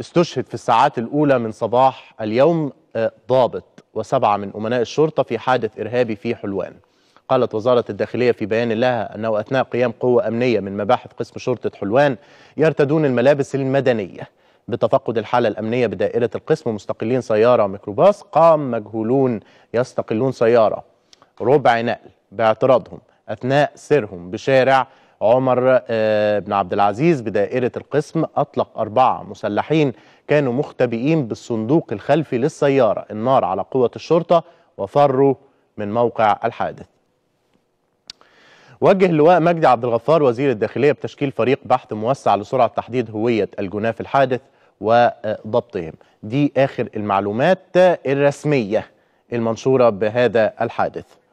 استشهد في الساعات الأولى من صباح اليوم آه، ضابط وسبعة من أمناء الشرطة في حادث إرهابي في حلوان قالت وزارة الداخلية في بيان لها أنه أثناء قيام قوة أمنية من مباحث قسم شرطة حلوان يرتدون الملابس المدنية بتفقد الحالة الأمنية بدائرة القسم مستقلين سيارة ميكروباص قام مجهولون يستقلون سيارة ربع نقل باعتراضهم أثناء سيرهم بشارع عمر آه، بن عبد العزيز بدائرة القسم أطلق أربعة مسلحين كانوا مختبئين بالصندوق الخلفي للسيارة النار على قوة الشرطة وفروا من موقع الحادث وجه اللواء مجدي عبد الغفار وزير الداخلية بتشكيل فريق بحث موسع لسرعة تحديد هوية الجناة في الحادث وضبطهم دي آخر المعلومات الرسمية المنشورة بهذا الحادث